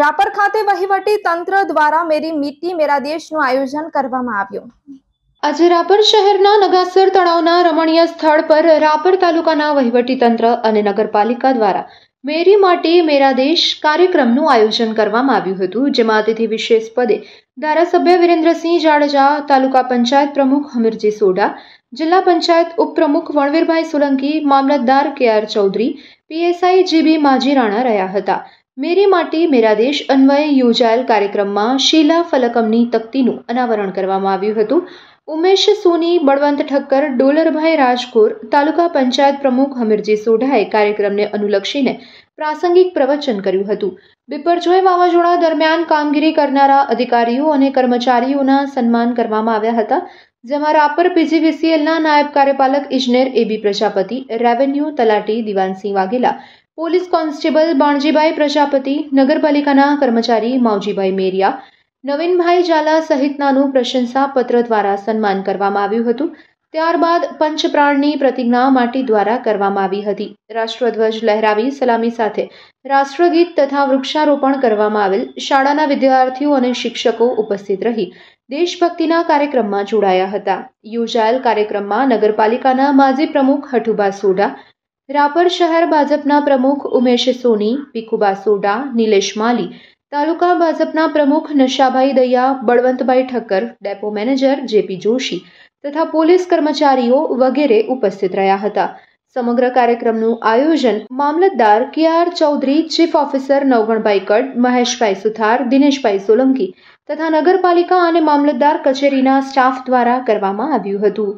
રાપર ખાતે વહીવટી તંત્ર દ્વારા મેરી મીટી મેરા દેશનું આયોજન કરવામાં આવ્યું આજે રાપર શહેરના નગાસર તળાવના રમણીય સ્થળ પર રાપર તાલુકાના વહીવટી તંત્ર અને નગરપાલિકા દ્વારા મેરી માટી મેરા દેશ કાર્યક્રમનું આયોજન કરવામાં આવ્યું હતું જેમાં અતિથિ વિશેષ પદે ધારાસભ્ય વિરેન્દ્રસિંહ જાડેજા તાલુકા પંચાયત પ્રમુખ હમીરજી સોઢા જિલ્લા પંચાયત ઉપપ્રમુખ વણવીરભાઈ સોલંકી મામલતદાર K R Chaudhary PSI GB માજી રાણા રહ્યા હતા મેરે માટે મેરા દેશ અન્વયે યોજાયેલ કાર્યક્રમમાં શીલા ફલકમની તકતીનું અનાવરણ કરવામાં આવ્યું હતું ઉમેશ સોની બળવંત ઠક્કર ડોલરભાઈ રાજકોર તાલુકા પંચાયત પ્રમુખ હમીરજી સોઢાએ કાર્યક્રમને અનુલક્ષીને પ્રાસંગિક પ્રવચન કર્યું હતું બિપરજોય વાવાઝોડા દરમિયાન કામગીરી કરનારા અધિકારીઓ અને કર્મચારીઓના સન્માન કરવામાં આવ્યા હતા જેમાં રાપર પીજીવીસીએલના નાયબ કાર્યપાલક ઇજનેર એબી પ્રજાપતિ રેવન્યુ તલાટી દિવાનસિંહ વાઘેલા પોલીસ કોન્સ્ટેબલ બાણજીભાઈ પ્રજાપતિ નગરપાલિકાના કર્મચારી માવજીભાઈ મેરિયા નવીનભાઈ ઝાલા સહિતનાનું પ્રશંસાપત્ર દ્વારા સન્માન કરવામાં આવ્યું હતું ત્યારબાદ પંચપ્રાણની પ્રતિજ્ઞા માટી દ્વારા કરવામાં આવી હતી રાષ્ટ્રધ્વજ લહેરાવી સલામી સાથે રાષ્ટ્રગીત તથા વૃક્ષારોપણ કરવામાં આવેલ શાળાના વિદ્યાર્થીઓ અને શિક્ષકો ઉપસ્થિત રહી દેશભક્તિના કાર્યક્રમમાં જોડાયા હતા યોજાયેલ કાર્યક્રમમાં નગરપાલિકાના માજી પ્રમુખ હઠુભા સોઢા રાપર શહેર ભાજપના પ્રમુખ ઉમેશ સોની ભીખુબા સોઢા નિલેશ માલી તાલુકા ભાજપના પ્રમુખ Nashabhai Daya Balvantbhai Thakkar depot manager J P Joshi તથા પોલીસ કર્મચારીઓ વગેરે ઉપસ્થિત રહ્યા હતા સમગ્ર કાર્યક્રમનું આયોજન મામલતદાર K R Chaudhari chief officer Navganbhai Kad Maheshbhai Suthar Dineshbhai Solanki તથા નગરપાલિકા અને મામલતદાર કચેરીના સ્ટાફ દ્વારા કરવામાં આવ્યું હતું